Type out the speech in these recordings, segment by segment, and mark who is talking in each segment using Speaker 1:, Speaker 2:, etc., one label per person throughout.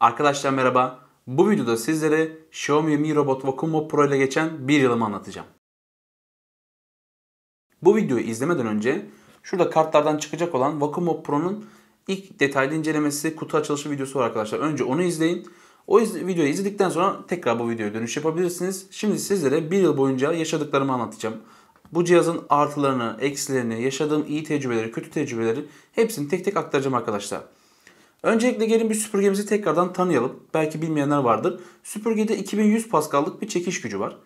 Speaker 1: Arkadaşlar merhaba. Bu videoda sizlere Xiaomi Mi Robot Vacuum Pro ile geçen bir yılımı anlatacağım. Bu videoyu izlemeden önce şurada kartlardan çıkacak olan Vacuum Pro'nun ilk detaylı incelemesi kutu açılışı videosu var arkadaşlar. Önce onu izleyin. O videoyu izledikten sonra tekrar bu videoya dönüş yapabilirsiniz. Şimdi sizlere bir yıl boyunca yaşadıklarımı anlatacağım. Bu cihazın artılarını, eksilerini, yaşadığım iyi tecrübeleri, kötü tecrübeleri hepsini tek tek aktaracağım arkadaşlar. Öncelikle gelin bir süpürgemizi tekrardan tanıyalım. Belki bilmeyenler vardır. Süpürgede 2100 paskallık bir çekiş gücü var.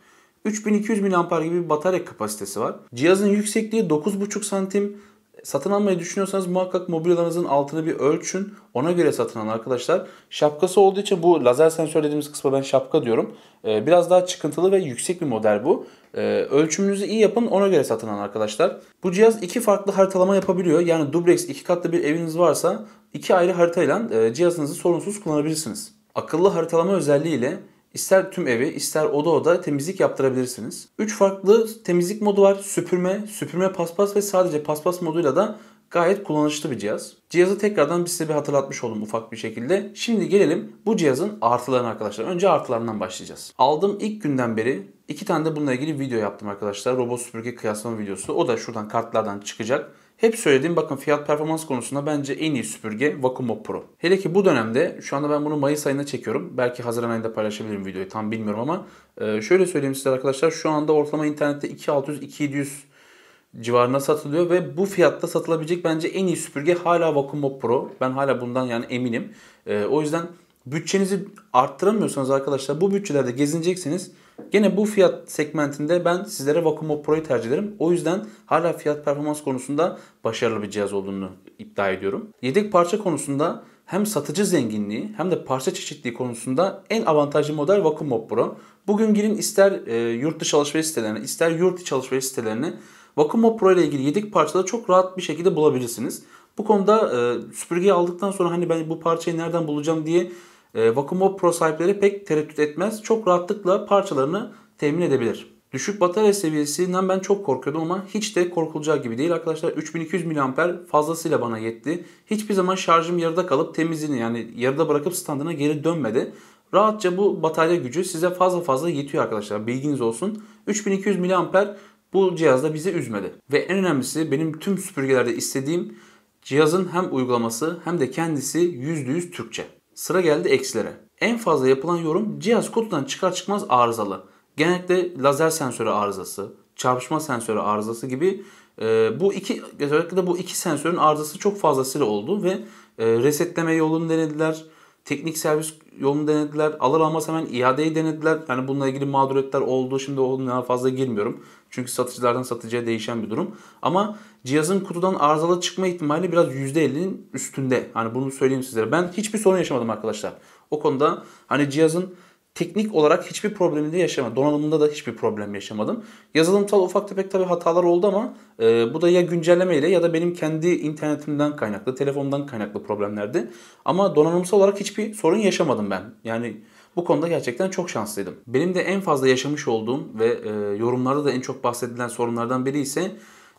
Speaker 1: 3200 mAh gibi bir batarya kapasitesi var. Cihazın yüksekliği 9,5 santim. Satın almayı düşünüyorsanız muhakkak mobilyalarınızın altını bir ölçün. Ona göre satın alın arkadaşlar. Şapkası olduğu için bu lazer sensör dediğimiz kısma ben şapka diyorum. Ee, biraz daha çıkıntılı ve yüksek bir model bu. Ee, ölçümünüzü iyi yapın ona göre satın alın arkadaşlar. Bu cihaz iki farklı haritalama yapabiliyor. Yani dublex iki katlı bir eviniz varsa iki ayrı haritayla e, cihazınızı sorunsuz kullanabilirsiniz. Akıllı haritalama özelliğiyle ister tüm evi ister oda oda temizlik yaptırabilirsiniz. 3 farklı temizlik modu var. Süpürme, süpürme paspas ve sadece paspas moduyla da gayet kullanışlı bir cihaz. Cihazı tekrardan bir size bir hatırlatmış oldum ufak bir şekilde. Şimdi gelelim bu cihazın artılarına arkadaşlar. Önce artılarından başlayacağız. Aldım ilk günden beri iki tane de bununla ilgili video yaptım arkadaşlar. Robot süpürge kıyaslama videosu. O da şuradan kartlardan çıkacak. Hep söylediğim bakın fiyat performans konusunda bence en iyi süpürge Vacuum Pro. Hele ki bu dönemde şu anda ben bunu Mayıs ayında çekiyorum. Belki Haziran ayında paylaşabilirim videoyu tam bilmiyorum ama e, şöyle söyleyeyim size arkadaşlar şu anda ortalama internette 2600-2700 civarına satılıyor ve bu fiyatta satılabilecek bence en iyi süpürge hala Vacuum Pro. Ben hala bundan yani eminim. E, o yüzden bütçenizi arttıramıyorsanız arkadaşlar bu bütçelerde gezineceksiniz. Gene bu fiyat segmentinde ben sizlere Vacuum Pro'yu tercih ederim. O yüzden hala fiyat performans konusunda başarılı bir cihaz olduğunu iddia ediyorum. Yedek parça konusunda hem satıcı zenginliği hem de parça çeşitliği konusunda en avantajlı model Vacuum Pro. Bugün girin ister e, yurt dışı alışveriş sitelerine ister yurt içi alışveriş sitelerine Vacuum Pro ile ilgili yedek parçada çok rahat bir şekilde bulabilirsiniz. Bu konuda e, süpürgeyi aldıktan sonra hani ben bu parçayı nereden bulacağım diye e, Pro sahipleri pek tereddüt etmez. Çok rahatlıkla parçalarını temin edebilir. Düşük batarya seviyesinden ben çok korkuyordum ama hiç de korkulacağı gibi değil. Arkadaşlar 3200 mAh fazlasıyla bana yetti. Hiçbir zaman şarjım yarıda kalıp temizliğini yani yarıda bırakıp standına geri dönmedi. Rahatça bu batarya gücü size fazla fazla yetiyor arkadaşlar. Bilginiz olsun. 3200 mAh bu cihazda bizi üzmedi. Ve en önemlisi benim tüm süpürgelerde istediğim cihazın hem uygulaması hem de kendisi %100 Türkçe. Sıra geldi eksilere. En fazla yapılan yorum cihaz kutudan çıkar çıkmaz arızalı. Genellikle lazer sensörü arızası, çarpışma sensörü arızası gibi e, bu iki özellikle de bu iki sensörün arızası çok fazlasıyla oldu ve e, resetleme yolunu denediler. Teknik servis yolunu denediler. Alır almaz hemen iadeyi denediler. Yani bununla ilgili mağduriyetler oldu. Şimdi onlara fazla girmiyorum. Çünkü satıcılardan satıcıya değişen bir durum. Ama cihazın kutudan arızalı çıkma ihtimali biraz %50'nin üstünde. Hani bunu söyleyeyim sizlere. Ben hiçbir sorun yaşamadım arkadaşlar. O konuda hani cihazın teknik olarak hiçbir problemini yaşamadım. Donanımında da hiçbir problem yaşamadım. Yazılımsal ufak tefek tabii hatalar oldu ama e, bu da ya güncellemeyle ya da benim kendi internetimden kaynaklı, telefondan kaynaklı problemlerdi. Ama donanımsal olarak hiçbir sorun yaşamadım ben. Yani bu konuda gerçekten çok şanslıydım. Benim de en fazla yaşamış olduğum ve e, yorumlarda da en çok bahsedilen sorunlardan biri ise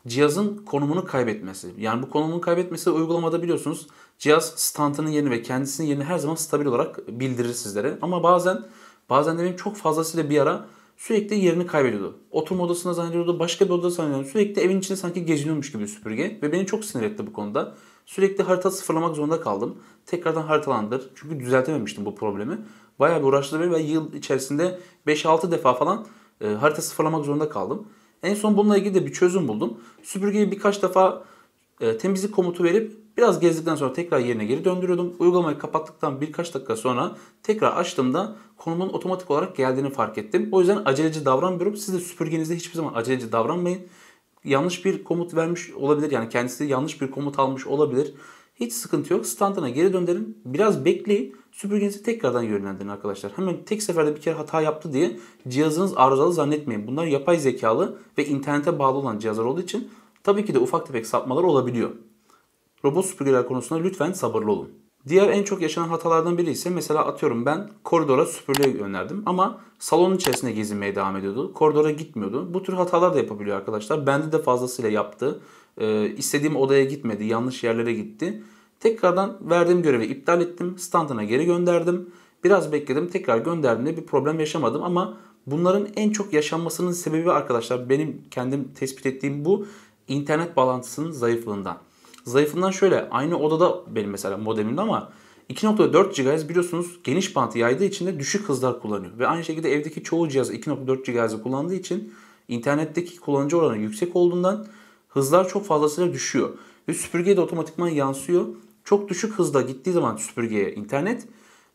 Speaker 1: cihazın konumunu kaybetmesi. Yani bu konumunu kaybetmesi uygulamada biliyorsunuz cihaz standının yerini ve kendisinin yerini her zaman stabil olarak bildirir sizlere. Ama bazen bazen de benim çok fazlasıyla bir ara sürekli yerini kaybediyordu. Oturma odasında zannediyordu, başka bir odada zannediyordu. Sürekli evin içinde sanki geziniyormuş gibi süpürge ve beni çok sinir etti bu konuda. Sürekli harita sıfırlamak zorunda kaldım. Tekrardan haritalandır. Çünkü düzeltememiştim bu problemi. Bayağı bir uğraştı ve yıl içerisinde 5-6 defa falan e, harita sıfırlamak zorunda kaldım. En son bununla ilgili de bir çözüm buldum. Süpürgeyi birkaç defa e, temizlik komutu verip biraz gezdikten sonra tekrar yerine geri döndürüyordum. Uygulamayı kapattıktan birkaç dakika sonra tekrar açtığımda konumun otomatik olarak geldiğini fark ettim. O yüzden aceleci davranmıyorum. Siz de süpürgenizde hiçbir zaman aceleci davranmayın. Yanlış bir komut vermiş olabilir. Yani kendisi yanlış bir komut almış olabilir. Hiç sıkıntı yok. Standına geri döndürün. Biraz bekleyin süpürgenizi tekrardan yönlendirin arkadaşlar. Hemen tek seferde bir kere hata yaptı diye cihazınız arızalı zannetmeyin. Bunlar yapay zekalı ve internete bağlı olan cihazlar olduğu için tabii ki de ufak tefek sapmalar olabiliyor. Robot süpürgeler konusunda lütfen sabırlı olun. Diğer en çok yaşanan hatalardan biri ise mesela atıyorum ben koridora süpürge gönderdim ama salonun içerisinde gezinmeye devam ediyordu. Koridora gitmiyordu. Bu tür hatalar da yapabiliyor arkadaşlar. Bende de fazlasıyla yaptı. Ee, istediğim odaya gitmedi, yanlış yerlere gitti. Tekrardan verdiğim görevi iptal ettim. Standına geri gönderdim. Biraz bekledim. Tekrar gönderdiğimde bir problem yaşamadım ama bunların en çok yaşanmasının sebebi arkadaşlar benim kendim tespit ettiğim bu internet bağlantısının zayıflığından. Zayıfından şöyle aynı odada benim mesela modemimde ama 2.4 GHz biliyorsunuz geniş bant yaydığı için de düşük hızlar kullanıyor. Ve aynı şekilde evdeki çoğu cihaz 2.4 GHz'i kullandığı için internetteki kullanıcı oranı yüksek olduğundan hızlar çok fazlasıyla düşüyor. Ve süpürgeye de otomatikman yansıyor. Çok düşük hızda gittiği zaman süpürgeye internet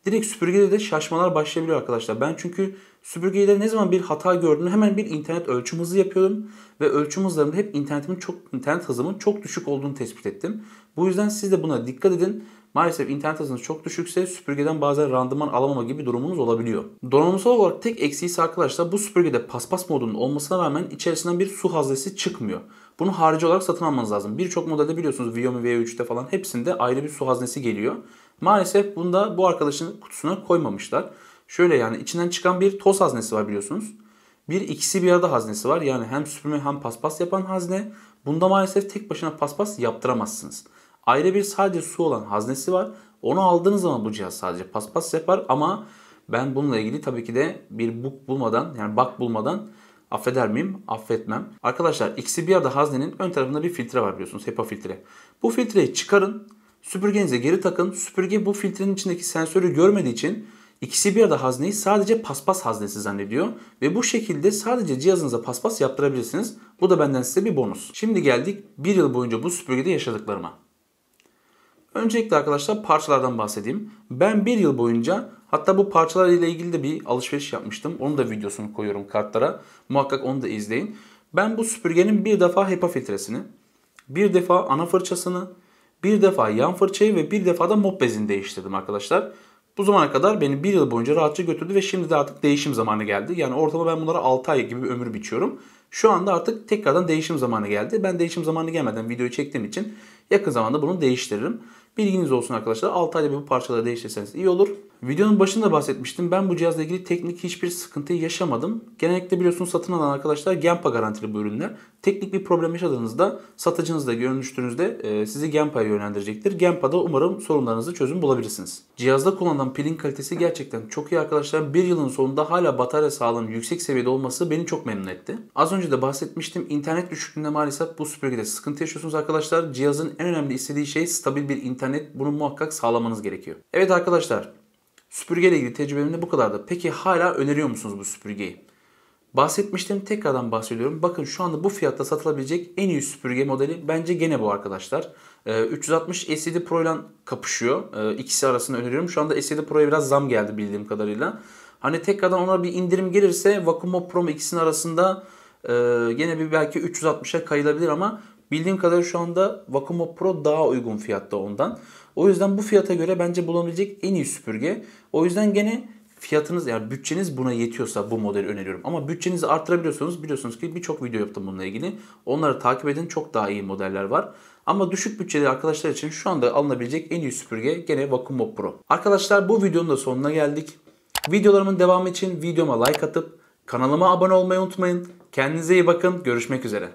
Speaker 1: direkt süpürgede de şaşmalar başlayabiliyor arkadaşlar. Ben çünkü süpürgede ne zaman bir hata gördüğümde hemen bir internet ölçüm hızı yapıyorum ve ölçüm hızlarımda hep internetimin çok internet hızımın çok düşük olduğunu tespit ettim. Bu yüzden siz de buna dikkat edin. Maalesef internet hızınız çok düşükse süpürgeden bazen randıman alamama gibi durumunuz olabiliyor. Donanımsal olarak tek eksiği arkadaşlar bu süpürgede paspas modunun olmasına rağmen içerisinden bir su hazlesi çıkmıyor. Bunu harici olarak satın almanız lazım. Birçok modelde biliyorsunuz Viomi V3'te falan hepsinde ayrı bir su haznesi geliyor. Maalesef bunda bu arkadaşın kutusuna koymamışlar. Şöyle yani içinden çıkan bir toz haznesi var biliyorsunuz. Bir ikisi bir arada haznesi var. Yani hem süpürme hem paspas yapan hazne. Bunda maalesef tek başına paspas yaptıramazsınız. Ayrı bir sadece su olan haznesi var. Onu aldığınız zaman bu cihaz sadece paspas yapar ama ben bununla ilgili tabii ki de bir bug bulmadan yani bak bulmadan Affeder miyim? Affetmem. Arkadaşlar ikisi bir arada haznenin ön tarafında bir filtre var biliyorsunuz. HEPA filtre. Bu filtreyi çıkarın. Süpürgenize geri takın. Süpürge bu filtrenin içindeki sensörü görmediği için ikisi bir arada hazneyi sadece paspas haznesi zannediyor. Ve bu şekilde sadece cihazınıza paspas yaptırabilirsiniz. Bu da benden size bir bonus. Şimdi geldik bir yıl boyunca bu süpürgede yaşadıklarıma. Öncelikle arkadaşlar parçalardan bahsedeyim. Ben bir yıl boyunca hatta bu parçalar ile ilgili de bir alışveriş yapmıştım. Onun da videosunu koyuyorum kartlara. Muhakkak onu da izleyin. Ben bu süpürgenin bir defa HEPA filtresini, bir defa ana fırçasını, bir defa yan fırçayı ve bir defa da mop bezini değiştirdim arkadaşlar. Bu zamana kadar beni bir yıl boyunca rahatça götürdü ve şimdi de artık değişim zamanı geldi. Yani ortalama ben bunlara 6 ay gibi bir ömür biçiyorum. Şu anda artık tekrardan değişim zamanı geldi. Ben değişim zamanı gelmeden videoyu çektiğim için yakın zamanda bunu değiştiririm. Bilginiz olsun arkadaşlar. 6 ayda bir bu parçaları değiştirseniz iyi olur. Videonun başında bahsetmiştim. Ben bu cihazla ilgili teknik hiçbir sıkıntıyı yaşamadım. Genellikle biliyorsunuz satın alan arkadaşlar Genpa garantili bu ürünler. Teknik bir problem yaşadığınızda satıcınızla görünüştüğünüzde e, sizi Genpa'ya yönlendirecektir. Genpa'da umarım sorunlarınızı çözüm bulabilirsiniz. Cihazda kullanılan pilin kalitesi gerçekten çok iyi arkadaşlar. Bir yılın sonunda hala batarya sağlığının yüksek seviyede olması beni çok memnun etti. Az önce de bahsetmiştim. internet düşüklüğünde maalesef bu süpürgede sıkıntı yaşıyorsunuz arkadaşlar. Cihazın en önemli istediği şey stabil bir internet. Bunu muhakkak sağlamanız gerekiyor. Evet arkadaşlar Süpürgeyle ilgili tecrübemde bu kadardı. Peki hala öneriyor musunuz bu süpürgeyi? Bahsetmiştim tekrardan bahsediyorum. Bakın şu anda bu fiyatta satılabilecek en iyi süpürge modeli bence gene bu arkadaşlar. 360 ee, S7 Pro ile kapışıyor. Ee, ikisi arasında öneriyorum. Şu anda S7 Pro'ya biraz zam geldi bildiğim kadarıyla. Hani tekrardan ona bir indirim gelirse Vacuum Pro mu ikisinin arasında e, gene bir belki 360'a kayılabilir ama bildiğim kadarıyla şu anda Vacuum Pro daha uygun fiyatta ondan. O yüzden bu fiyata göre bence bulunabilecek en iyi süpürge. O yüzden gene fiyatınız yani bütçeniz buna yetiyorsa bu modeli öneriyorum. Ama bütçenizi arttırabiliyorsanız biliyorsunuz ki birçok video yaptım bununla ilgili. Onları takip edin çok daha iyi modeller var. Ama düşük bütçeli arkadaşlar için şu anda alınabilecek en iyi süpürge gene Vacuum Mop Pro. Arkadaşlar bu videonun da sonuna geldik. Videolarımın devamı için videoma like atıp kanalıma abone olmayı unutmayın. Kendinize iyi bakın. Görüşmek üzere.